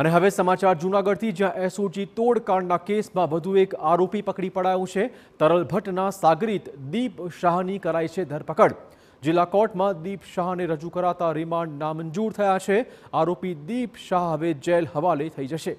અને હવે સમાચાર જૂનાગઢથી જ્યાં એસઓજી તોડકાંડના કેસમાં વધુ એક આરોપી પકડી પડાયો છે તરલ ભટ્ટના સાગરીત દીપ શાહની કરાઈ છે ધરપકડ જિલ્લા કોર્ટમાં દીપ શાહને રજૂ કરાતા રિમાન્ડ નામંજૂર થયા છે આરોપી દીપ શાહ હવે જેલ હવાલે થઈ જશે